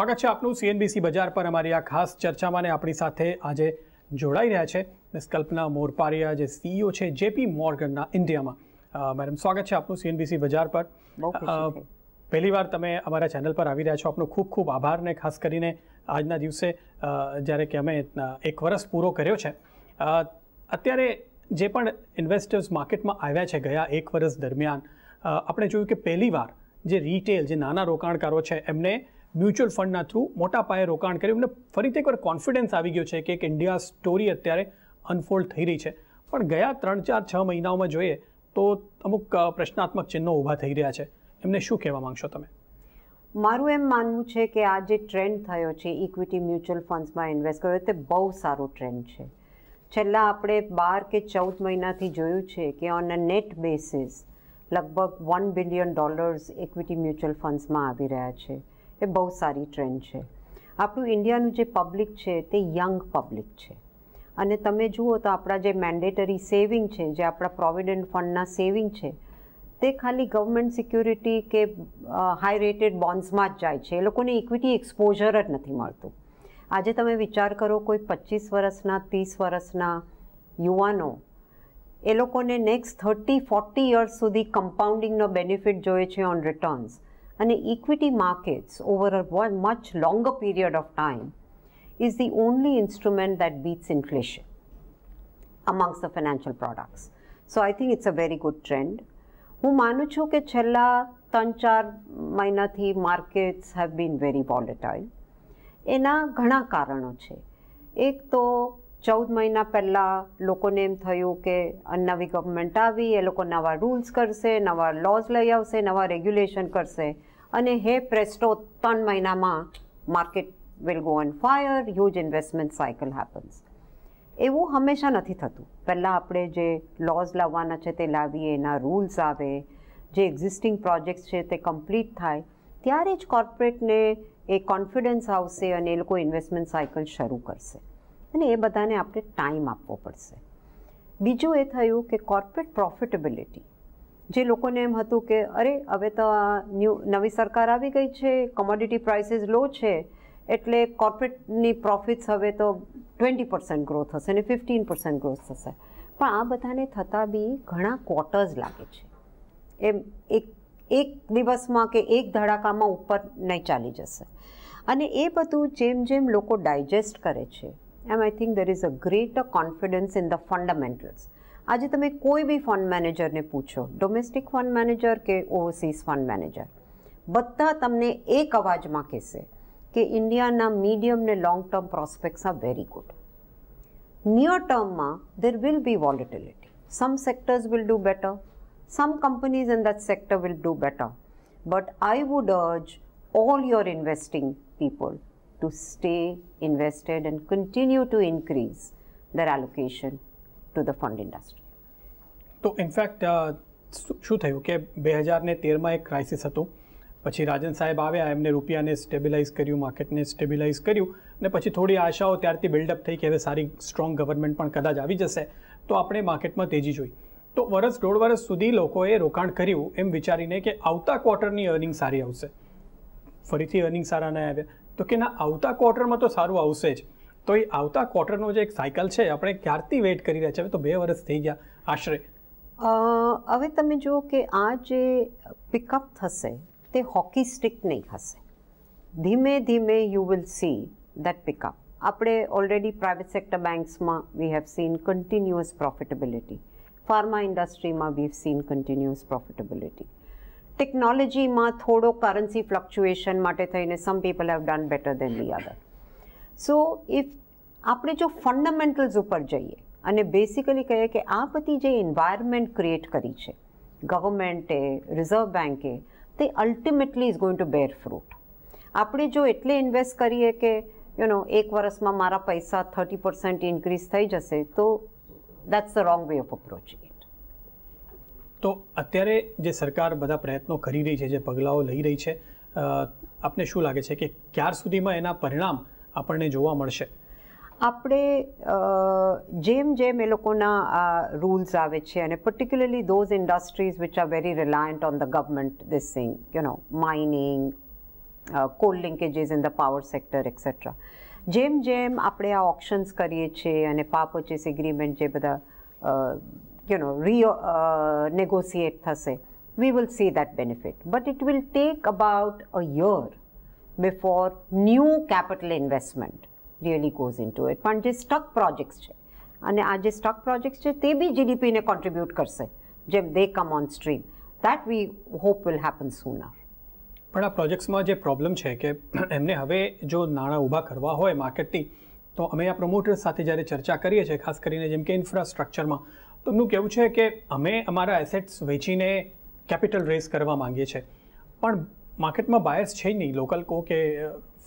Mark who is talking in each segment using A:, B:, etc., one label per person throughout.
A: સ્વાગત છે આપનું સીએનબીસી બજાર પર અમારી આ ખાસ ચર્ચામાં ને આપણી સાથે આજે જોડાઈ રહ્યા છે મિસ કલ્પના મોરપારિયા જે સીઈઓ e છે જેપી મોર્ગનના ઇન્ડિયામાં મેડમ સ્વાગત છે આપનું સીએનબીસી બજાર પર પહેલી વાર તમે અમારા ચેનલ પર આવી રહ્યા છો આપનો ખૂબ ખૂબ આભાર ને ખાસ કરીને આજના દિવસે જ્યારે કે અમે એક વર્ષ પૂરો કર્યો છે અત્યારે જે પણ ઇન્વેસ્ટર્સ માર્કેટમાં આવ્યા છે ગયા એક વર્ષ દરમિયાન આપણે જોયું કે પહેલીવાર જે રિટેલ જે નાના રોકાણકારો છે એમને મ્યુચ્યુઅલ ફંડના થ્રુ મોટા પાયે રોકાણ કર્યું અને ફરીથી એકવાર કોન્ફિડન્સ આવી ગયો છે કે એક ઇન્ડિયા સ્ટોરી અત્યારે અનફોલ્ડ થઈ રહી છે પણ ગયા ત્રણ ચાર છ મહિનાઓમાં જોઈએ તો અમુક પ્રશ્નાત્મક ચિહ્નો ઊભા થઈ રહ્યા છે એમને શું કહેવા માગશો તમે
B: મારું એમ માનવું છે કે આ જે ટ્રેન્ડ થયો છે ઇક્વિટી મ્યુચ્યુઅલ ફંડ્સમાં ઇન્વેસ્ટ કર્યો તે બહુ સારો ટ્રેન્ડ છે છેલ્લા આપણે બાર કે ચૌદ મહિનાથી જોયું છે કે ઓન અ નેટ બેસિસ લગભગ one billion dollars equity mutual ફંડ્સમાં આવી રહ્યા છે એ બહુ સારી ટ્રેન્ડ છે આપણું ઇન્ડિયાનું જે પબ્લિક છે તે યંગ પબ્લિક છે અને તમે જુઓ તો આપણા જે મેન્ડેટરી સેવિંગ છે જે આપણા પ્રોવિડન્ટ ફંડના સેવિંગ છે તે ખાલી ગવર્મેન્ટ સિક્યુરિટી કે હાઈ રેટેડ બોન્ડ્સમાં જ જાય છે એ લોકોને ઇક્વિટી એક્સપોઝર જ નથી મળતું આજે તમે વિચાર કરો કોઈ પચીસ વર્ષના ત્રીસ વર્ષના યુવાનો એ લોકોને નેક્સ્ટ થર્ટી ફોર્ટી યર્સ સુધી કમ્પાઉન્ડિંગનો બેનિફિટ જોઈએ છે on returns and equity markets over a much longer period of time is the only instrument that beats inflation amongst the financial products. So I think it's a very good trend. હું માનું છું કે છેલ્લા ત્રણ ચાર મહિનાથી markets have been very volatile એના ઘણા કારણો છે એક તો ચૌદ મહિના પહેલાં લોકોને એમ થયું કે નવી ગવર્મેન્ટ આવી એ લોકો નવા રૂલ્સ કરશે નવા લોઝ લઈ આવશે નવા રેગ્યુલેશન કરશે અને હે પ્રેસ્ટો ત્રણ મહિનામાં market will go on fire huge investment cycle happens એવું હંમેશા નથી થતું પહેલાં આપણે જે લોઝ લાવવાના છે તે લાવીએ એના રૂલ્સ આવે જે એક્ઝિસ્ટિંગ પ્રોજેક્ટ્સ છે તે કમ્પ્લીટ થાય ત્યારે જ કોર્પોરેટને એ કોન્ફિડન્સ આવશે અને એ લોકો ઇન્વેસ્ટમેન્ટ સાયકલ શરૂ કરશે અને એ બધાને આપણે ટાઈમ આપવો પડશે બીજું એ થયું કે કોર્પોરેટ પ્રોફિટેબિલિટી જે લોકોને એમ હતું કે અરે હવે તો આ ન્યૂ નવી સરકાર આવી ગઈ છે કોમોડિટી પ્રાઇસીસ લો છે એટલે કોર્પોરેટની પ્રોફિટ્સ હવે તો ટ્વેન્ટી પર્સન્ટ ગ્રોથ થશે અને ફિફ્ટીન પર્સન્ટ ગ્રોથ થશે પણ આ બધાને થતાં બી ઘણા ક્વોટર્સ લાગે છે એમ એક એક દિવસમાં કે એક ધડાકામાં ઉપર નહીં ચાલી જશે અને એ બધું જેમ જેમ લોકો ડાયજેસ્ટ કરે છે એમ I think there is a great confidence in the fundamentals આજે તમે કોઈ બી ફંડ મેનેજરને પૂછો ડોમેસ્ટિક ફંડ મેનેજર કે ઓવરસીઝ ફંડ મેનેજર બધા તમને એક અવાજમાં કહેશે કે ઇન્ડિયાના મીડિયમ ને long term prospects are very good near ટર્મમાં there will be volatility some sectors will do better some companies in that sector will do better but I would urge all your investing people to stay invested and continue to increase their allocation to the fund industry
A: તો in fact શું થયું કે બે હજારને તેરમાં એક crisis હતો પછી રાજન સાહેબ આવ્યા એમને રૂપિયાને સ્ટેબિલાઇઝ કર્યું માર્કેટને સ્ટેબિલાઇઝ કર્યું અને પછી થોડી આશાઓ ત્યારથી બિલ્ડઅપ થઈ કે હવે સારી સ્ટ્રોંગ ગવર્મેન્ટ પણ કદાચ આવી જશે તો આપણે માર્કેટમાં તેજી જોઈ તો વર્ષ દોઢ વર્ષ સુધી લોકોએ રોકાણ કર્યું એમ વિચારીને કે આવતા ક્વાર્ટરની અર્નિંગ સારી આવશે ફરીથી અર્નિંગ સારા ના આવ્યા તો કે ના આવતા ક્વાર્ટરમાં તો સારું આવશે જ તો એ આવતા ક્વાર્ટરનો જે એક સાયકલ છે આપણે ક્યારથી વેઇટ કરી રહ્યા છે હવે તો બે વર્ષ થઈ ગયા આશરે
B: હવે તમે જુઓ કે આ જે પિકઅપ થશે તે હોકી સ્ટિક નહીં હશે ધીમે ધીમે you will see that pickup આપણે ઓલરેડી પ્રાઇવેટ સેક્ટર બેન્ક્સમાં we have seen continuous profitability pharma ઇન્ડસ્ટ્રીમાં we have seen continuous profitability ટેકનોલોજીમાં થોડો કરન્સી ફ્લક્ચ્યુએશન માટે થઈને some people have done better than the other so if આપણે જો fundamentals ઉપર જઈએ અને બેસિકલી કહે કે આ બધી જે એન્વાયરમેન્ટ ક્રિએટ કરી છે ગવર્મેન્ટે રિઝર્વ બેન્કે તે ultimately is going to bear fruit આપણે જો એટલે ઇન્વેસ્ટ કરીએ કે યુ નો એક વર્ષમાં મારા પૈસા થર્ટી પર્સન્ટ ઇન્ક્રીઝ થઈ જશે તો that's the wrong way of approaching it
A: તો અત્યારે જે સરકાર બધા પ્રયત્નો કરી રહી છે જે પગલાઓ લઈ રહી છે આપને શું લાગે છે કે ક્યાર સુધીમાં એના પરિણામ આપણને જોવા
B: મળશે આપણે જેમ જેમ એ લોકોના આ રૂલ્સ આવે છે અને particularly those industries which are very reliant on the government this thing you know mining coal linkages in the power sector etcetera જેમ જેમ આપણે આ ઓપ્શન્સ કરીએ છીએ અને પાવર એગ્રીમેન્ટ જે બધા યુ નો રી નેગોશિએટ થશે we will see that benefit but it will take about a year before new capital investment really goes into it પણ જે સ્ટક પ્રોજેક્ટ્સ છે અને આ જે સ્ટક પ્રોજેક્ટ્સ છે તે બી જીડીપીને કોન્ટ્રીબ્યુટ કરશે જેમ they come on stream that we hope will happen sooner
A: પણ આ પ્રોજેક્ટ્સમાં જે પ્રોબ્લેમ છે કે એમને હવે જો નાણાં ઊભા કરવા હોય માર્કેટથી તો અમે આ પ્રમોટર્સ સાથે જ્યારે ચર્ચા કરીએ છીએ ખાસ કરીને જેમ કે ઇન્ફ્રાસ્ટ્રક્ચરમાં તો એમનું કહેવું છે કે અમે અમારા એસેટ્સ વેચીને કેપિટલ રેઝ કરવા માંગીએ છીએ પણ માર્કેટમાં બાયસ છે નહીં લોકલ કો કે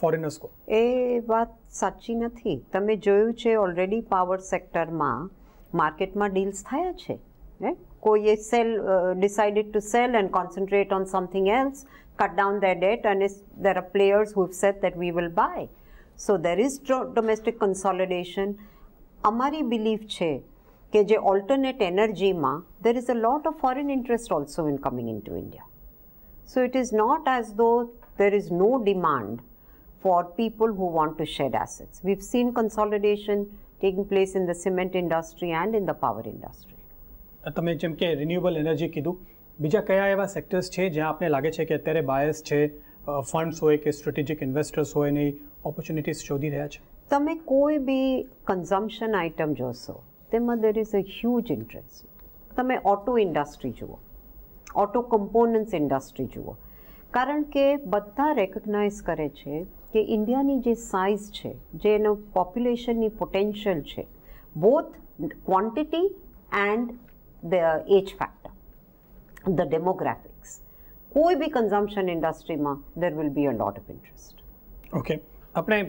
A: ફોરેનર્સ કો
B: એ વાત સાચી નથી તમે જોયું છે ઓલરેડી પાવર સેક્ટરમાં માર્કેટમાં ડીલ્સ થયા છે કોઈએ sell decided to sell and concentrate on something else cut down their debt and there are players who've said that we will buy. So there is domestic consolidation. અમારી belief છે કે જે alternate એનર્જીમાં there is a lot of foreign interest also in coming into India so it is not as though there is no demand for people who want to shed assets. We've seen consolidation taking place in the cement industry and in the power industry.
A: તમે જેમ કે renewable energy કીધું બીજા કયા એવા sectors છે જ્યાં આપને લાગે છે કે અત્યારે બાયસ છે ફંડ્સ હોય કે સ્ટ્રેટેજિક ઇન્વેસ્ટર્સ હોય ને ઓપોર્ચ્યુનિટીઝ શોધી રહ્યા છે
B: તમે કોઈ બી કન્ઝમ્પશન આઇટમ જોશો તેમાં there is a huge interest તમે ઓટો ઇન્ડસ્ટ્રી જુઓ ઓટો કમ્પોનન્ટ્સ ઇન્ડસ્ટ્રી જુઓ કારણ કે બધા રેકગ્નાઇઝ કરે છે કે ઇન્ડિયાની જે સાઇઝ છે જે એનો પોપ્યુલેશનની પોટેન્શિયલ છે both quantity and the age factor the demographics કોઈ બી કન્ઝમ્પશન ઇન્ડસ્ટ્રીમાં there will be a lot of interest
A: okay આપણે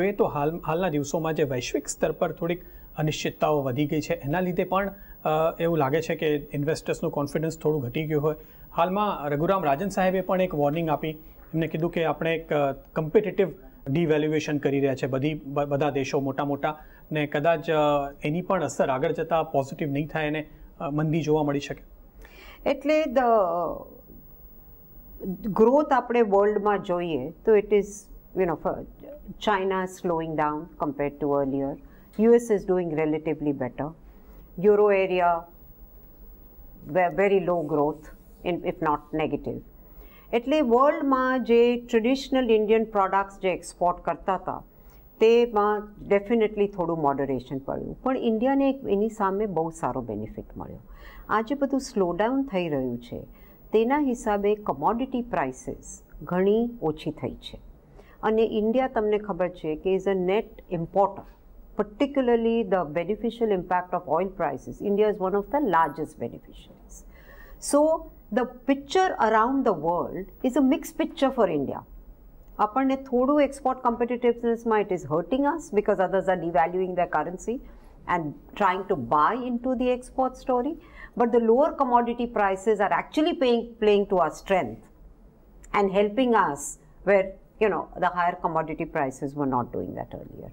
A: જોઈએ તો હાલ હાલના દિવસોમાં જે વૈશ્વિક સ્તર પર થોડીક અનિશ્ચિતતાઓ વધી ગઈ છે એના લીધે પણ એવું લાગે છે કે ઇન્વેસ્ટર્સનું કોન્ફિડન્સ થોડું ઘટી ગયું હોય હાલમાં રઘુરામ રાજન સાહેબે પણ એક વોર્નિંગ આપી એમને કીધું કે આપણે એક કમ્પિટેટિવ ડિવેલ્યુએશન કરી રહ્યા છે બધી બધા દેશો મોટા મોટા ને કદાચ એની પણ અસર આગળ જતાં પોઝિટિવ નહીં થાય અને મંદી જોવા મળી શકે
B: એટલે ધ ગ્રોથ આપણે વર્લ્ડમાં જોઈએ તો it is you know China slowing down compare to earlier US is doing relatively better euro area very low growth if not negative એટલે વર્લ્ડમાં જે ટ્રેડિશનલ ઇન્ડિયન પ્રોડક્ટ્સ જે એક્સપોર્ટ કરતા હતા તેમાં ડેફિનેટલી થોડું મોડરેશન પડ્યું પણ ઇન્ડિયાને એની સામે બહુ સારો બેનિફિટ મળ્યો આજે બધું સ્લોડાઉન થઈ રહ્યું છે તેના હિસાબે કમોડિટી પ્રાઇસીસ ઘણી ઓછી થઈ છે અને ઇન્ડિયા તમને ખબર છે કે is a net importer particularly the beneficial impact of oil prices India is one of the largest beneficials so the picture around the world is a mixed picture for India. Aparne thodu export competitiveness ma it is hurting us because others are devaluing their currency and trying to buy into the export story. But the lower commodity prices are actually paying, playing to our strength and helping us where, you know, the higher commodity prices were not doing that earlier.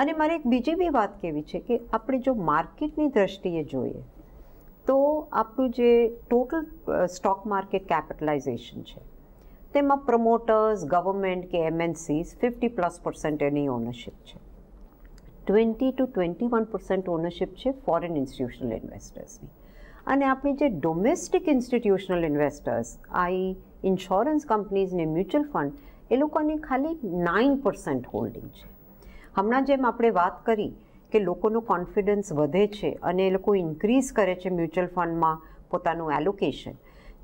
B: અને મારે એક બીજી બી વાત કેવી છે કે આપણે જો માર્કેટની દ્રષ્ટિએ જોઈએ તો આપણું જે ટોટલ સ્ટોક માર્કેટ કેપિટલાઇઝેશન છે તેમાં પ્રમોટર્સ ગવર્મેન્ટ કે એમએનસીસ ફિફ્ટી પ્લસ પર્સન્ટ એની ઓનરશિપ છે twenty two twenty one percent ownership છે ફોરેન ઇન્સ્ટિટ્યુશનલ ઇન્વેસ્ટર્સની અને આપણી જે domestic institutional investors I insurance companies ને મ્યુચ્યુઅલ ફંડ એ લોકોની ખાલી નાઇન પર્સન્ટ હોલ્ડિંગ છે હમણાં જેમ આપણે વાત કરી કે લોકોનો કોન્ફિડન્સ વધે છે અને એ લોકો ઇન્ક્રીઝ કરે છે મ્યુચ્યુઅલ ફંડમાં પોતાનું એલોકેશન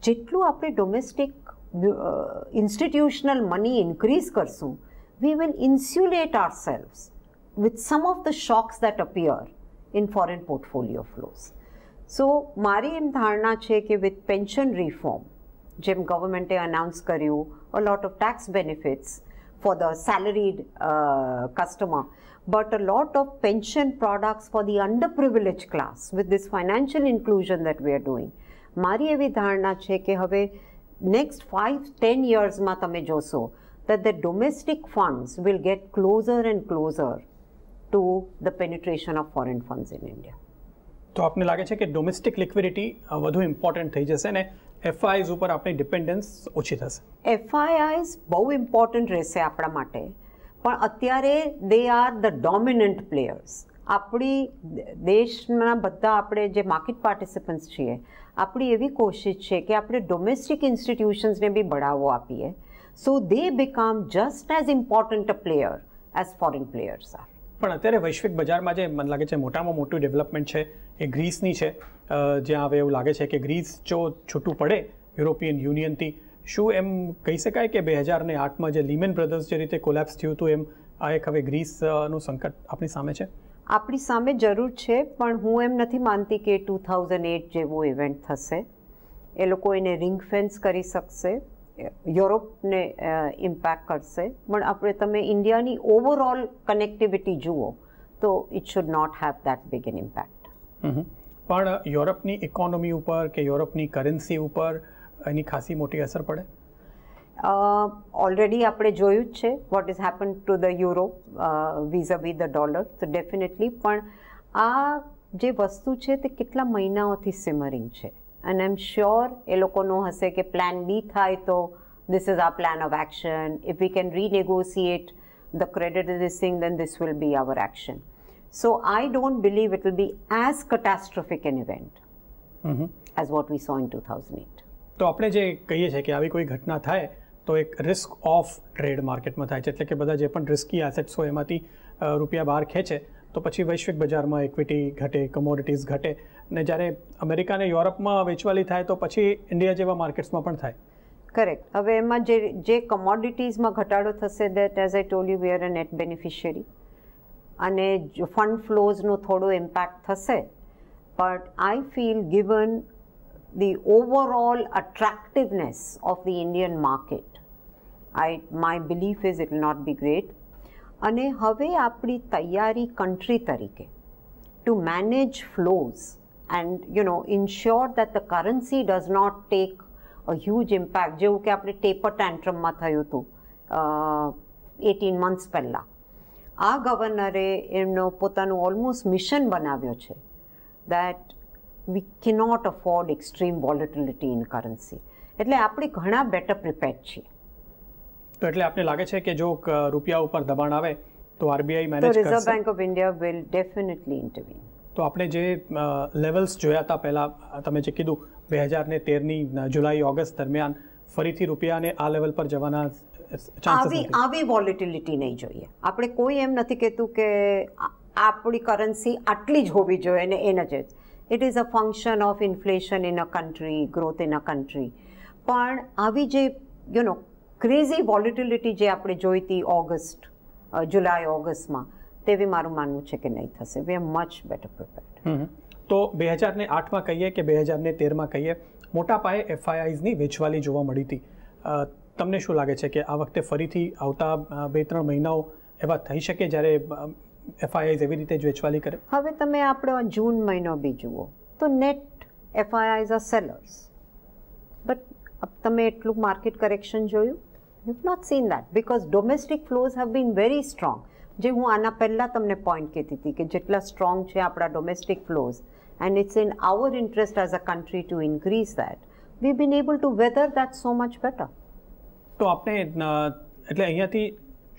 B: જેટલું આપણે ડોમેસ્ટિક ઇન્સ્ટિટ્યુશનલ મની ઇન્ક્રીઝ કરશું we we insulate our self with some of the shocks that appear in foreign portfolio flows so મારી એમ ધારણા છે કે વિથ પેન્શન રિફોર્મ જેમ ગવર્મેન્ટે અનાઉન્સ કર્યું a lot of tax benefits for the salaried customer but a lot of pension products for the underprivileged class with this financial inclusion that we are doing મારી એવી ધારણા છે કે હવે next five ten યર્સમાં તમે જોશો that the domestic funds will get closer and closer to the penetration of foreign funds in India.
A: તો આપને લાગે છે કે ડોમેસ્ટિક લિક્વિડિટી વધુ ઇમ્પોર્ટન્ટ થઈ જશે અને એફઆઈઝ ઉપર આપણી ડિપેન્ડન્સ ઓછી થશે
B: એફઆઈઆઈઝ બહુ ઇમ્પોર્ટન્ટ રહેશે આપણા માટે પણ અત્યારે they are the dominant players આપણી દેશના બધા આપણે જે માર્કેટ પાર્ટિસિપન્ટ્સ છીએ આપણી એવી કોશિશ છે કે આપણે ડોમેસ્ટિક ઇન્સ્ટિટ્યુશન્સને બી બઢાવો આપીએ so they become just as important a player as foreign players are
A: પણ અત્યારે વૈશ્વિક બજારમાં જે મને લાગે છે મોટામાં મોટું ડેવલપમેન્ટ છે એ ગ્રીસની છે જ્યાં હવે એવું લાગે છે કે ગ્રીસ જો છૂટું પડે યુરોપિયન યુનિયનથી શું એમ કહી શકાય કે બે હજારને આઠમાં જે લિમેન બ્રધર્સ જે રીતે કોલેપ્સ થયું હતું એમ આ એક હવે ગ્રીસનું સંકટ આપણી સામે છે
B: આપણી સામે જરૂર છે પણ હું એમ નથી માનતી કે ટુ થાઉઝન્ડ એટ જેવો ઇવેન્ટ થશે એ લોકો એને રિંગ ફેન્સ કરી શકશે યુરોપને ઇમ્પેક્ટ કરશે પણ આપણે તમે ઇન્ડિયાની ઓવરઓલ કનેક્ટિવિટી જુઓ તો it should not have that big an impact
A: પણ યુરોપની ઇકોનોમી ઉપર કે યુરોપની કરન્સી ઉપર એની ખાસી મોટી અસર પડે
B: ઓલરેડી આપણે જોયું જ છે what is happen to the euro vis a vis the dollar તો ડેફિનેટલી પણ આ જે વસ્તુ છે તે કેટલા મહિનાઓથી સિમરિંગ છે અને આઈ એમ શ્યોર એ લોકોનો હશે કે પ્લાન બી થાય તો this is our plan of action. If we can renegotiate the credit of this thing, then this will be our action. So I don't believe it will be as catastrophic an event mm -hmm. as what we saw in 2008.
A: તો આપણે જે કહીએ છીએ કે આવી કોઈ ઘટના થાય તો એક રિસ્ક ઓફ ટ્રેડ માર્કેટમાં થાય છે એટલે કે બધા જે પણ રિસ્કી એસેટ્સ હોય એમાંથી રૂપિયા બહાર ખેંચે તો પછી વૈશ્વિક બજારમાં ઇક્વિટી ઘટે કમોડિટીઝ ઘટે ને જ્યારે અમેરિકાને યુરોપમાં વેચવાલી થાય તો પછી ઇન્ડિયા જેવા માર્કેટ્સમાં પણ થાય
B: કરેક્ટ હવે એમાં જે જે કમોડિટીઝમાં ઘટાડો થશે that as I told you we are a net beneficiary અને ફંડ ફ્લોઝનો થોડો ઇમ્પેક્ટ થશે but I feel given the overall attractiveness of the Indian market. I, my belief is it will not be great. And have apni tayari country tarike to manage flows and you know ensure that the currency does not take a huge impact. Jo ke apne taper tantrum ma thayu uh, 18 months pella. Our governor, you know, almost mission banavyo che that we cannot afford extreme volatility in currency એટલે આપણે ઘણા better prepared છીએ
A: તો એટલે આપને લાગે છે કે જો રૂપિયા ઉપર દબાણ આવે તો આરબીઆઈ મેનેજ કરશે reserve bank
B: of India will definitely intervene
A: તો આપણે જે લેવલ્સ જોયા હતા પહેલાં તમે જે કીધું બે હજાર ને તેરની જુલાઈ ઓગસ્ટ દરમિયાન ફરીથી રૂપિયાને આ લેવલ પર જવાના આવી આવી વોલેટિલિટી
B: નહીં જોઈએ આપણે કોઈ એમ નથી કહેતું કે આપણી કરન્સી આટલી જ હોવી જોઈએ અને એને જ it is a function of inflation in a country growth in a country પણ આવી જે યુ નો ક્રેઝી વોલિટિલિટી જે આપણે જોઈ હતી ઓગસ્ટ જુલાઈ ઓગસ્ટમાં તેવી મારું માનવું છે કે નહીં થશે we are much better
A: prepared તો બે હજારને આઠમાં કહીએ કે બે હજારને તેરમાં કહીએ મોટા પાયે એફઆઈઆઈઝની વેચવાલી જોવા મળી હતી તમને શું લાગે છે કે આ વખતે ફરીથી આવતા બે ત્રણ મહિનાઓ એવા થઈ શકે જ્યારે એફઆઈઆઈઝ એવી રીતે જ વેચવાલી કરે
B: હવે તમે આપણો જૂન મહિનો બી જુઓ તો net FIIs are sellers but તમે એટલું માર્કેટ કરેક્શન જોયું you not seen that because domestic flows have been very strong જે હું આના પહેલાં તમને પોઈન્ટ કહેતી હતી કે જેટલા સ્ટ્રોંગ છે આપણા domestic flows and it's in our interest as a country to increase that we been able to weather that so much better
A: તો આપણે એટલે અહીંયાથી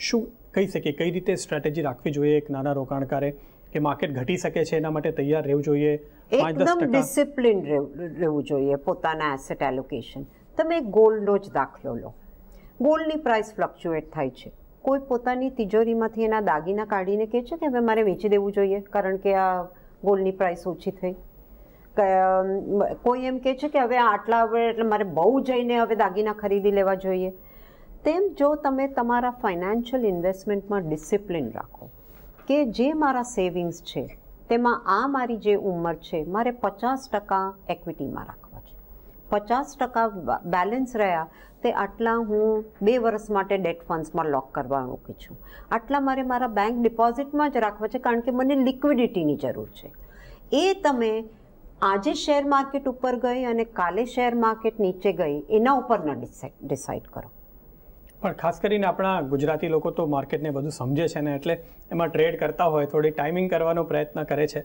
A: શું કહી શકીએ કઈ રીતે સ્ટ્રેટેજી રાખવી જોઈએ એક નાના રોકાણકારે કે માર્કેટ ઘટી શકે છે એના માટે તૈયાર રહેવું જોઈએ એકદમ
B: ડિસિપ્લિન રહેવું જોઈએ પોતાના એસેટ એલોકેશન તમે ગોલ્ડનો જ દાખલો લો ગોલ્ડની પ્રાઇસ ફ્લક્ચ્યુએટ થાય છે કોઈ પોતાની તિજોરીમાંથી એના દાગીના કાઢીને કહે છે કે હવે મારે વેચી દેવું જોઈએ કારણ કે આ ગોલ્ડની પ્રાઇસ ઓછી થઈ કોઈ એમ કહે છે કે હવે આટલા હવે એટલે મારે બહુ જઈને હવે દાગીના ખરીદી લેવા જોઈએ તેમ જો તમે તમારા ફાઇનાન્શિયલ ઇન્વેસ્ટમેન્ટમાં ડિસિપ્લિન રાખો કે જે મારા સેવિંગ્સ છે તેમાં આ મારી જે ઉંમર છે મારે પચાસ ટકા એક્વિટીમાં રાખવા છે પચાસ ટકા બેલેન્સ રહ્યા તે આટલા હું બે વર્ષ માટે ડેટ ફંડ્સમાં લોક કરવા મૂકું છું આટલા મારે મારા બેંક ડિપોઝિટમાં જ રાખવા છે કારણ કે મને લિક્વિડિટીની જરૂર છે એ તમે આજે શેર માર્કેટ ઉપર ગઈ અને કાલે શેર માર્કેટ નીચે ગઈ એના ઉપર ન ડિસાઇડ કરો
A: પણ ખાસ કરીને આપણા ગુજરાતી લોકો તો માર્કેટને બધું સમજે છે ને એટલે એમાં ટ્રેડ કરતા હોય થોડી ટાઈમિંગ કરવાનો પ્રયત્ન કરે છે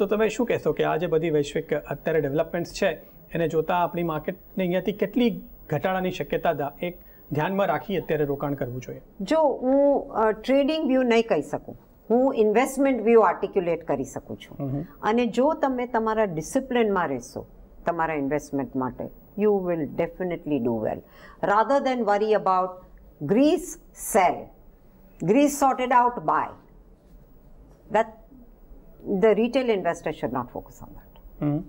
A: તો તમે શું કહેશો કે આ જે બધી વૈશ્વિક અત્યારે ડેવલપમેન્ટ્સ છે એને જોતાં આપણી માર્કેટને અહીંયાથી કેટલી ઘટાડાની શક્યતા એક ધ્યાનમાં રાખી અત્યારે રોકાણ કરવું
B: જોઈએ જો હું ટ્રેડિંગ વ્યૂ નહીં કહી શકું હું ઇન્વેસ્ટમેન્ટ વ્યૂ આર્ટિક્યુલેટ કરી શકું છું અને જો તમે તમારા ડિસિપ્લિનમાં રહેશો તમારા ઇન્વેસ્ટમેન્ટ માટે you will definitely do well. Rather than worry about grease, sell. Grease sorted out, buy. That the retail investor should not focus on
A: that.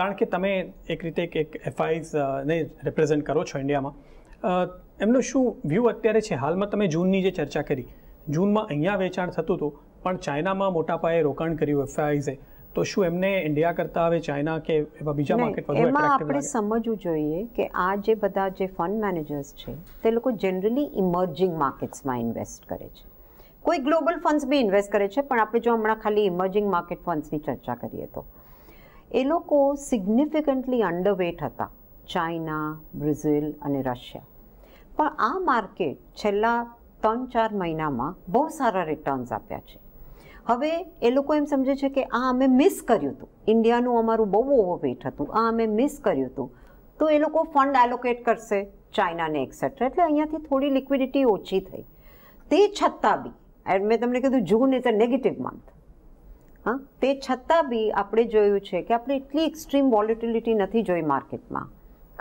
A: કારણ કે તમે એક રીતે એક એફઆઈઝ ને રિપ્રેઝેન્ટ કરો છો ઇન્ડિયામાં એમનો શું વ્યૂ અત્યારે છે હાલમાં તમે જૂનની જે ચર્ચા કરી જૂનમાં અહીંયા વેચાણ થતું હતું પણ ચાઇનામાં મોટા પાયે રોકાણ કર્યું એફઆઈઝે તો શું એમને ઇન્ડિયા કરતા હવે ચાઇના કે એવા બીજા માર્કેટ વધુ એમાં આપણે
B: સમજવું જોઈએ કે આ જે બધા જે ફંડ મેનેજર્સ છે તે લોકો જનરલી ઇમર્જિંગ માર્કેટ્સમાં ઇન્વેસ્ટ કરે છે કોઈ ગ્લોબલ ફંડ્સ બી ઇન્વેસ્ટ કરે છે પણ આપણે જો હમણાં ખાલી ઇમર્જિંગ માર્કેટ ફંડ્સની ચર્ચા કરીએ તો એ લોકો સિગ્નિફિકન્ટલી અંડરવેટ હતા ચાઇના બ્રાઝિલ અને રશિયા પણ આ માર્કેટ છેલ્લા ત્રણ ચાર મહિનામાં બહુ સારા રિટર્ન્સ આપ્યા છે હવે એ લોકો એમ સમજે છે કે આ અમે મિસ કર્યું હતું ઇન્ડિયાનું અમારું બહુ ઓવરવેટ હતું આ અમે મિસ કર્યું હતું તો એ લોકો ફંડ એલોકેટ કરશે ચાઇનાને એક્સેટ્રા એટલે અહીંયાથી થોડી લિક્વિડિટી ઓછી થઈ તે છતાં બી મેં તમને કીધું June is a negative month હા તે છતાં બી આપણે જોયું છે કે આપણે એટલી એક્સ્ટ્રીમ વોલેટિલિટી નથી જોઈ માર્કેટમાં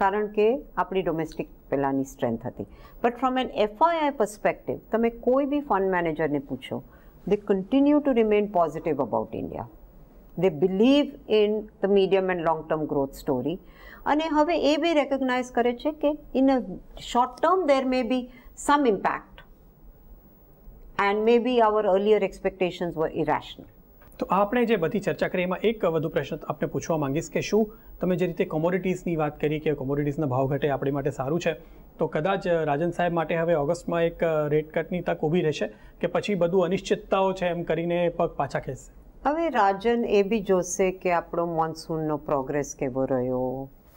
B: કારણ કે આપણી ડોમેસ્ટિક પહેલાંની સ્ટ્રેન્થ હતી but from an FII perspective તમે કોઈ બી ફંડ મેનેજરને પૂછો they continue to remain positive about India. They believe in the medium and long term growth story. And have now they recognize that in a short term there may be some impact and maybe our earlier expectations were irrational.
A: So, you have to ask one question. તમે જે રીતે કોમોડિટીઝની વાત કરી કે કોમોડિટીઝના ભાવ ઘટે આપણી માટે સારું છે તો કદાચ રાજન સાહેબ માટે હવે ઓગસ્ટમાં એક રેટ કટની તક ઊભી રહેશે કે પછી બધું અનિશ્ચિતતાઓ છે એમ કરીને પગ પાછા ખેંચશે
B: હવે રાજન એ બી જોશે કે આપણો મોન્સૂનનો પ્રોગ્રેસ કેવો રહ્યો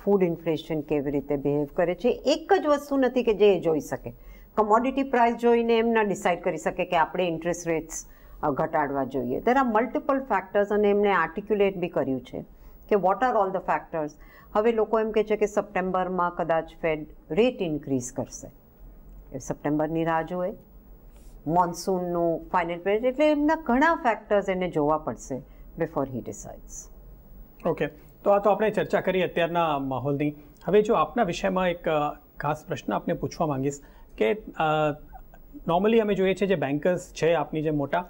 B: ફૂડ ઇન્ફ્લેશન કેવી રીતે બિહેવ કરે છે એક જ વસ્તુ નથી કે જે એ જોઈ શકે કમોડિટી પ્રાઇસ જોઈને એમ ન ડિસાઇડ કરી શકે કે આપણે ઇન્ટરેસ્ટ રેટ્સ ઘટાડવા જોઈએ દેર આર મલ્ટિપલ ફેક્ટર્સ અને એમણે આર્ટિક્યુલેટ બી કર્યું છે કે what are all the factors હવે લોકો એમ કહે છે કે સપ્ટેમ્બર માં કદાચ ફેડ રેટ ઇન્ક્રીઝ કરશે સપ્ટેમ્બર ની રાજ હોય મોનસૂન નો ફાઇનલ રિપોર્ટ એટલે એમના ઘણા ફેક્ટર્સ એને જોવા પડશે બિફોર હી ડિ ไซ ડ્સ ઓકે
A: તો આ તો આપણે ચર્ચા કરી અત્યારના માહોલ ની હવે જો આપના વિષય માં એક ખાસ પ્રશ્ન આપને પૂછવા માંગિસ કે નોર્મલી અમે જોય છે કે બેંકર્સ છે આપની જે મોટો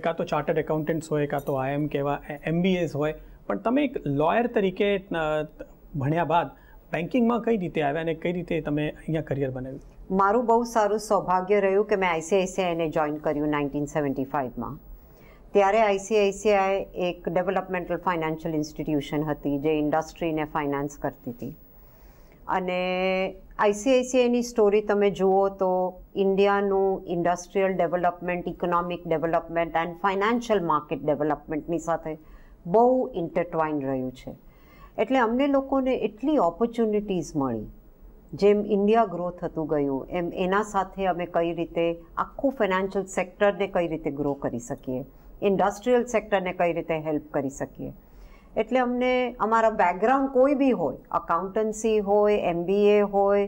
A: એકાતો ચાર્ટર્ડ એકાઉન્ટન્ટ હોય કે તો આ એમ કહેવા એમબીએસ હોય પણ તમે એક લોયર તરીકે ભણ્યા બાદ બેન્કિંગમાં કઈ રીતે આવ્યા અને કઈ રીતે તમે અહીંયા કરિયર
B: બનાવ્યું મારું બહુ સારું સૌભાગ્ય રહ્યું કે મેં આઈસીઆઈસીઆઈને જોઈન કર્યું નાઇન્ટીન સેવન્ટી ફાઇવમાં ત્યારે આઈસીઆઈસીઆઈ એક ડેવલપમેન્ટલ ફાઇનાન્શિયલ ઇન્સ્ટિટ્યુશન હતી જે ઇન્ડસ્ટ્રીને ફાઇનાન્સ કરતી હતી અને આઈસીઆઈસીઆઈની સ્ટોરી તમે જુઓ તો ઇન્ડિયાનું industrial development economic development and financial market ડેવલપમેન્ટની સાથે બહુ ઇન્ટરટવાઇન રહ્યું છે એટલે અમને લોકોને એટલી ઓપોર્ચ્યુનિટીઝ મળી જેમ ઇન્ડિયા ગ્રો થતું ગયું એમ એના સાથે અમે કઈ રીતે આખું ફાઇનાન્શિયલ સેક્ટરને કઈ રીતે ગ્રો કરી શકીએ ઇન્ડસ્ટ્રીયલ સેક્ટરને કઈ રીતે હેલ્પ કરી શકીએ એટલે અમને અમારા બેકગ્રાઉન્ડ કોઈ બી હોય અકાઉન્ટન્સી હોય એમબીએ હોય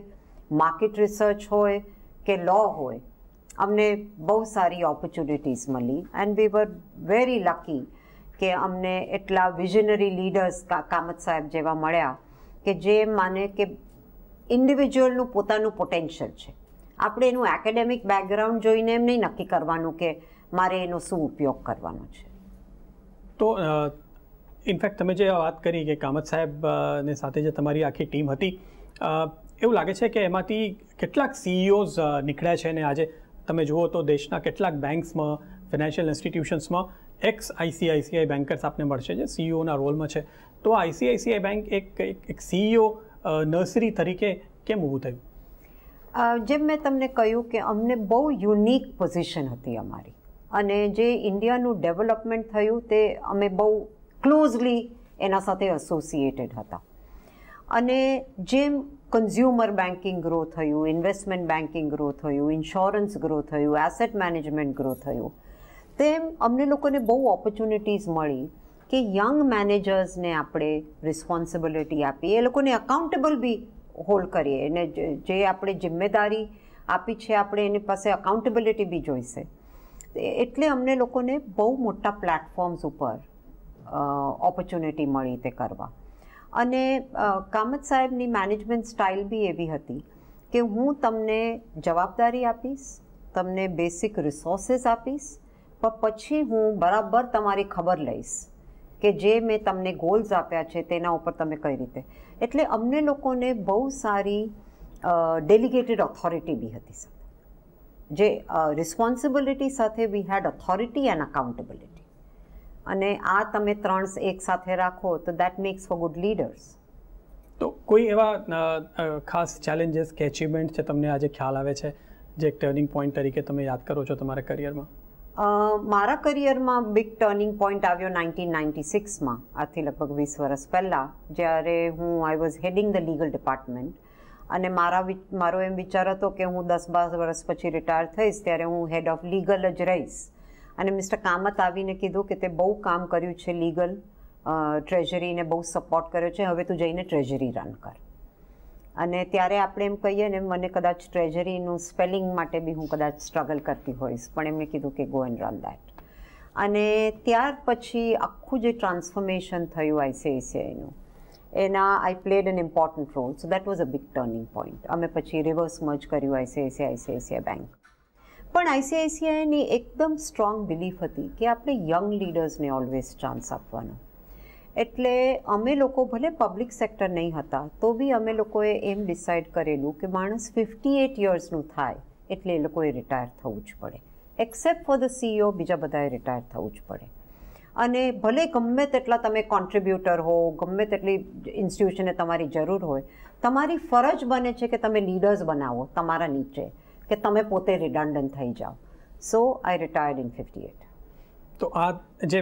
B: માર્કેટ રિસર્ચ હોય કે લો હોય અમને બહુ સારી ઓપોર્ચ્યુનિટીઝ મળી and we were very lucky કે અમને એટલા વિઝનરી લીડર્સ કામત સાહેબ જેવા મળ્યા કે જે માને કે ઇન્ડિવિજ્યુઅલનું પોતાનું પોટેન્શિયલ છે આપણે એનું એકેડેમિક બેકગ્રાઉન્ડ જોઈને એમ નહીં નક્કી કરવાનું કે મારે એનો શું ઉપયોગ કરવાનો છે
A: તો ઇનફેક્ટ તમે જે વાત કરી કે કામત સાહેબને સાથે જે તમારી આખી ટીમ હતી એવું લાગે છે કે એમાંથી કેટલાક સીઈઓઝ નીકળ્યા છે ને આજે તમે જુઓ તો દેશના કેટલાક બેંક્સમાં ફિનાન્શિયલ ઇન્સ્ટિટ્યુશન્સમાં એક્સ આઈસીઆઈસીઆઈ બેન્કર્સ આપને મળશે જે સીઈઓના e રોલમાં છે તો આઈસીઆઈસીઆઈ બેંક એક એક સીઈઓ નર્સરી e તરીકે કેમ ઊભું
B: થયું જેમ મેં તમને કહ્યું કે અમને બહુ યુનિક પોઝિશન હતી અમારી અને જે ઇન્ડિયાનું ડેવલપમેન્ટ થયું તે અમે બહુ ક્લોઝલી એના સાથે એસોસિએટેડ હતા અને જેમ કન્ઝ્યુમર બેન્કિંગ ગ્રો થયું ઇન્વેસ્ટમેન્ટ બેન્કિંગ ગ્રો થયું ઇન્સ્યોરન્સ ગ્રો થયું એસેટ મેનેજમેન્ટ ગ્રો થયું તેમ અમને લોકોને બહુ ઓપોર્ચ્યુનિટીઝ મળી કે યંગ મેનેજર્સને આપણે રિસ્પોન્સિબિલિટી આપીએ એ લોકોને અકાઉન્ટેબલ બી હોલ્ડ કરીએ એને જે આપણે જિમ્મેદારી આપી છે આપણે એની પાસે અકાઉન્ટેબિલિટી બી જોઈશે એટલે અમને લોકોને બહુ મોટા પ્લેટફોર્મ્સ ઉપર ઓપોર્ચ્યુનિટી મળી તે કરવા અને કામત સાહેબની મેનેજમેન્ટ સ્ટાઇલ બી એવી હતી કે હું તમને જવાબદારી આપીશ તમને બેસિક રિસોર્સિસ આપીશ પણ પછી હું બરાબર તમારી ખબર લઈશ કે જે મેં તમને ગોલ્સ આપ્યા છે તેના ઉપર તમે કઈ રીતે એટલે અમને લોકોને બહુ સારી ડેલિગેટેડ ઓથોરિટી બી હતી સાથે જે રિસ્પોન્સિબિલિટી સાથે we had authority and accountability અને આ તમે ત્રણ એક સાથે રાખો તો that makes for good leaders
A: તો કોઈ એવા ખાસ ચેલેન્જીસ કે એચિવમેન્ટ છે તમને આજે ખ્યાલ આવે છે જે એક ટર્નિંગ પોઈન્ટ તરીકે તમે યાદ કરો છો તમારા કરિયરમાં
B: મારા કરિયરમાં બિગ ટર્નિંગ પોઈન્ટ આવ્યો નાઇન્ટીન નાઇન્ટી સિક્સમાં આથી લગભગ વીસ વર્ષ પહેલાં જ્યારે હું I was heading the legal department અને મારા મારો એમ વિચાર હતો કે હું દસ બાર વર્ષ પછી રિટાયર થઈશ ત્યારે હું હેડ ઓફ લીગલ જ રહીશ અને મિસ્ટર કામત આવીને કીધું કે તે બહુ કામ કર્યું છે લીગલ ટ્રેઝરીને બહુ સપોર્ટ કર્યો છે હવે તું જઈને ટ્રેઝરી રન કર અને ત્યારે આપણે એમ કહીએ ને મને કદાચ ટ્રેઝરીનું સ્પેલિંગ માટે બી હું કદાચ સ્ટ્રગલ કરતી હોઈશ પણ એમણે કીધું કે ગો એન્ડ રન દેટ અને ત્યાર પછી આખું જે ટ્રાન્સફોર્મેશન થયું આઈસીઆઈસીઆઈનું એના I played an important role so that was a big turning point અમે પછી રિવર્સ મર્જ કર્યું આઈસીઆઈસીઆઈ આઈસીઆઈસીઆઈ બેંક પણ આઈસીઆઈસીઆઈની એકદમ સ્ટ્રોંગ બિલીફ હતી કે આપણે યંગ લીડર્સને ઓલવેઝ ચાન્સ આપવાનો એટલે અમે લોકો ભલે પબ્લિક સેક્ટર નહીં હતા તો બી અમે લોકોએ એમ ડિસાઇડ કરેલું કે માણસ ફિફ્ટી એટ યર્સનું થાય એટલે એ લોકોએ રિટાયર થવું જ પડે એક્સેપ્ટ ફોર ધ સીઈઓ બીજા બધાએ રિટાયર થવું જ પડે અને ભલે ગમે તેટલા તમે કોન્ટ્રીબ્યુટર હો ગમે તેટલી ઇન્સ્ટિટ્યુશને તમારી જરૂર હોય તમારી ફરજ બને છે કે તમે લીડર્સ બનાવો તમારા નીચે કે તમે પોતે રિડન્ડન થઈ જાઓ so I retired in fifty eight
A: તો આ જે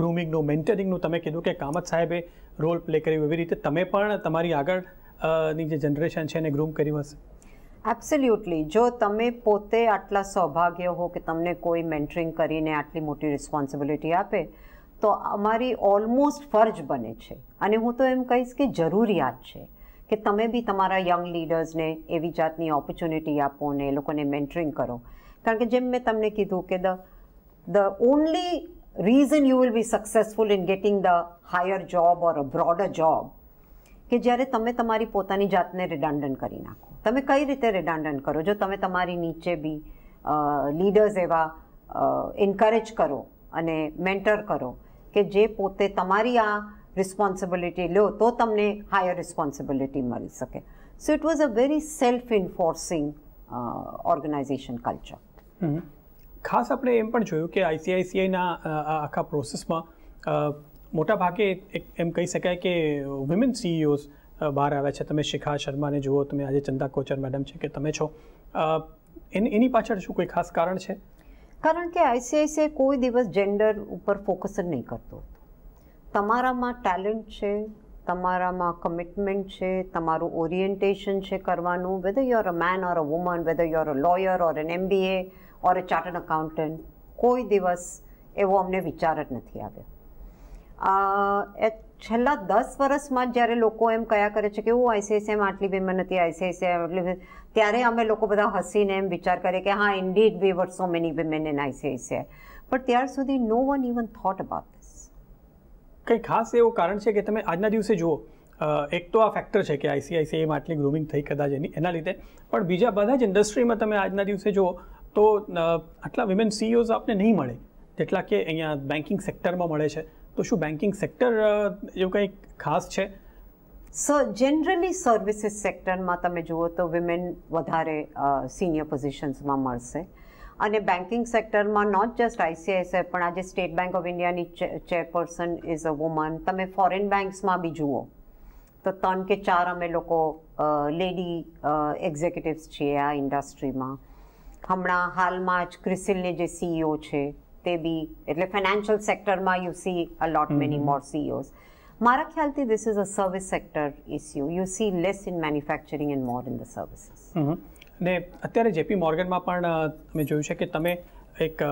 A: ગ્રુમિંગનું મેન્ટરિંગનું તમે કીધું કે કામત સાહેબે રોલ પ્લે કર્યું એવી રીતે તમે પણ તમારી આગળની જે જનરેશન છે એને ગ્રૂમ કર્યું હશે
B: એબ્સોલ્યુટલી જો તમે પોતે આટલા સૌભાગ્ય હો કે તમને કોઈ મેન્ટરિંગ કરીને આટલી મોટી રિસ્પોન્સિબિલિટી આપે તો અમારી ઓલમોસ્ટ ફરજ બને છે અને હું તો એમ કહીશ કે જરૂરિયાત છે કે તમે બી તમારા યંગ લીડર્સને એવી જાતની ઓપોર્ચ્યુનિટી આપો ને એ લોકોને મેન્ટરિંગ કરો કારણ કે જેમ મેં તમને કીધું કે દ the only reason you will be successful in getting the higher job or a broader job કે જ્યારે તમે તમારી પોતાની જાતને રિડાન્ડન્ટ કરી નાખો તમે કઈ રીતે રિડાન્ડન્ટ કરો જો તમે તમારી નીચે બી લીડર્સ એવા એન્કરેજ કરો અને મેન્ટર કરો કે જે પોતે તમારી આ રિસ્પોન્સિબિલિટી લો તો તમને હાયર રિસ્પોન્સિબિલિટી મળી શકે so it was a very self enforcing organisation culture ખાસ આપણે એમ પણ જોયું કે
A: આઈસીઆઈસીઆઈના આખા પ્રોસેસમાં મોટા ભાગે એમ કહી શકાય કે વુમેન સીઈઓઝ e બહાર આવ્યા છે તમે શિખા શર્માને જુઓ તમે આજે ચંદા કોચર મેડમ છે કે તમે છો એની પાછળ શું કોઈ ખાસ કારણ છે
B: કારણ કે આઈસીઆઈસીઆઈ કોઈ દિવસ જેન્ડર ઉપર ફોકસ જ નહીં કરતો તમારામાં ટેલેન્ટ છે તમારામાં કમિટમેન્ટ છે તમારું ઓરિએન્ટેશન છે કરવાનું whether you a man or a woman whether you a lawyer or an MBA or a chartered accountant કોઈ દિવસ એવો અમને વિચાર જ નથી આવ્યો છેલ્લા દસ વર્ષમાં જ્યારે લોકો એમ કયા કરે છે કે હું આઈસીઆઈસીઆઈમાં આટલી બેમાં નથી આઈસીઆઈસીઆઈ આટલી ત્યારે અમે લોકો બધા હસીને એમ વિચાર કરીએ કે હા indeed we were so many women in ICICI પણ ત્યાર સુધી no one even thought about this
A: કંઈ ખાસ એવું કારણ છે કે તમે આજના દિવસે જુઓ એક તો આ ફેક્ટર છે કે આઈસીઆઈસીઆઈમાં આટલી ગ્રુમિંગ થઈ કદાચ એની એના લીધે પણ બીજા બધા જ ઇન્ડસ્ટ્રીમાં તમે આજના દિવસે જુઓ તો આટલા વિમેન સીઈઓઝ e આપને નહીં મળે જેટલા કે અહીંયા બેન્કિંગ સેક્ટરમાં મળે છે તો શું બેન્કિંગ સેક્ટર એવું કંઈ
B: ખાસ છે સર જનરલી સર્વિસીસ સેક્ટરમાં તમે જુઓ તો વિમેન વધારે સિનિયર પોઝિશન્સમાં મળશે અને બેન્કિંગ સેક્ટરમાં નોટ જસ્ટ આઈસીઆઈસીઆઈ પણ આજે સ્ટેટ બેન્ક ઓફ ઇન્ડિયાની ચેરપર્સન ઇઝ અ વુમન તમે ફોરેન બેન્ક્સમાં બી જુઓ તો ત્રણ કે ચાર અમે લોકો લેડી એક્ઝિક્યુટિવ્સ છીએ આ ઇન્ડસ્ટ્રીમાં હમણાં હાલમાં જ ક્રિસિલની જે સીઈઓ છે તે બી એટલે ફાઇનાન્શિયલ સેક્ટરમાં you see a lot many more CEOs મારા ખ્યાલથી this is a service sector issue you see less in manufacturing and more in the services
A: ને અત્યારે જેપી મોર્ગનમાં પણ તમે જોયું છે કે તમે એક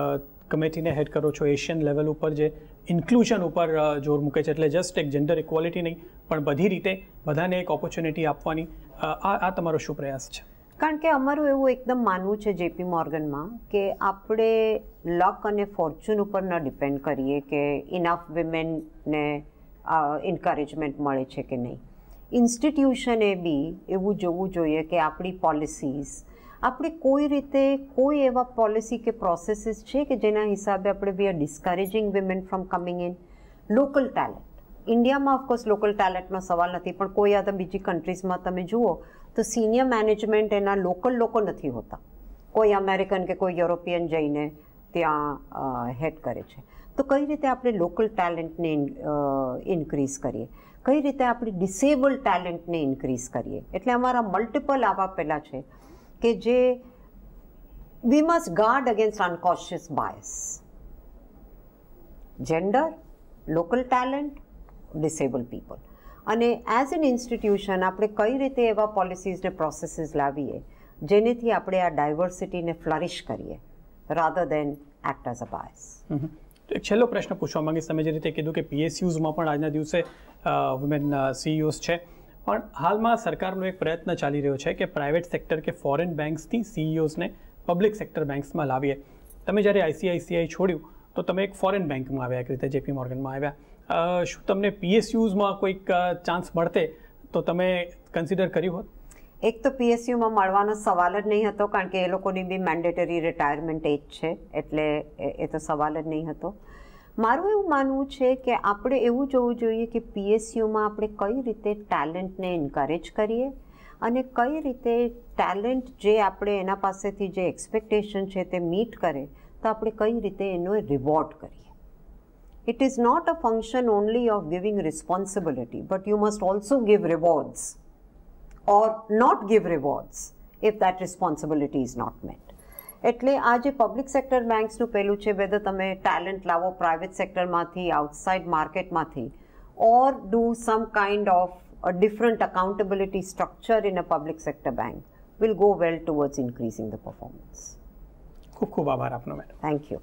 A: કમિટીને હેડ કરો છો એશિયન લેવલ ઉપર જે ઇન્ક્લુઝન ઉપર જોર મૂકે છે એટલે જસ્ટ એક જેન્ડર ઇક્વોલિટી નહીં પણ બધી રીતે બધાને એક ઓપોર્ચ્યુનિટી આપવાની આ આ તમારો શું પ્રયાસ છે
B: કારણ કે અમારું એવું એકદમ માનવું છે જેપી મોર્ગનમાં કે આપણે લક અને ફોર્ચ્યુન ઉપર ન ડિપેન્ડ કરીએ કે ઇનફ વિમેનને એન્કરેજમેન્ટ મળે છે કે નહીં ઇન્સ્ટિટ્યુશને બી એવું જોવું જોઈએ કે આપણી પોલિસીસ આપણે કોઈ રીતે કોઈ એવા પોલિસી કે પ્રોસેસીસ છે કે જેના હિસાબે આપણે we are discouraging women from coming in local talent ઇન્ડિયામાં ઓફકોર્સ લોકલ ટેલેન્ટનો સવાલ નથી પણ કોઈ આ બીજી કન્ટ્રીઝમાં તમે જુઓ તો સિનિયર મેનેજમેન્ટ એના લોકલ લોકો નથી હોતા કોઈ અમેરિકન કે કોઈ યુરોપિયન જઈને ત્યાં હેડ કરે છે તો કઈ રીતે આપણે લોકલ ટેલેન્ટને ઇન્ક્રીઝ કરીએ કઈ રીતે આપણે ડિસેબલ ટેલેન્ટને ઇન્ક્રીઝ કરીએ એટલે અમારા મલ્ટિપલ આવા પહેલાં છે કે જે we must guard against unconscious bias gender local talent disable people અને એઝ એન ઇન્સ્ટિટ્યુશન આપણે કઈ રીતે એવા પોલિસીસને પ્રોસેસીસ લાવીએ જેનેથી આપણે આ ડાયવર્સિટીને ફ્લરિશ કરીએ rather than act as a bias
A: એક છેલ્લો પ્રશ્ન પૂછવા માંગીશ તમે જે રીતે કીધું કે પીએસયુઝમાં પણ આજના દિવસે વુમેન સીઈઓઝ e છે પણ હાલમાં સરકારનો એક પ્રયત્ન ચાલી રહ્યો છે કે પ્રાઇવેટ સેક્ટર કે ફોરેન બેંક્સથી સીઈઓઝને પબ્લિક સેક્ટર બેંક્સમાં લાવીએ તમે જ્યારે આઈસીઆઈસીઆઈ છોડ્યું તો તમે એક ફોરેન બેંકમાં આવ્યા એક રીતે જેપી મોર્ગનમાં આવ્યા શું તમને પીએસયુઝમાં કોઈક ચાન્સ મળતે તો તમે કન્સિડર કર્યું હોત
B: એક તો પીએસયુમાં મળવાનો સવાલ જ નહીં હતો કારણ કે એ લોકોની બી મેન્ડેટરી રિટાયરમેન્ટ એજ છે એટલે એ તો સવાલ જ નહીં હતો મારું એવું માનવું છે કે આપણે એવું જોવું જોઈએ કે પીએસયુમાં આપણે કઈ રીતે ટેલેન્ટને એન્કરેજ કરીએ અને કઈ રીતે ટેલેન્ટ જે આપણે એના પાસેથી જે એક્સપેક્ટેશન છે તે મીટ કરે તો આપણે કઈ રીતે એનો રિવોર્ડ કરીએ it is not a function only of giving responsibility, but you must also give rewards or not give rewards if that responsibility is not met. એટલે આજે પબ્લિક સેક્ટર બેંક્સનું પહેલું છે વેધર તમે ટેલેન્ટ લાવો પ્રાઇવેટ સેક્ટરમાંથી outside માર્કેટમાંથી or do some kind of a different accountability structure in a public sector bank will go well towards increasing the performance ખૂબ ખૂબ આભાર આપનો મેડમ થેન્ક યુ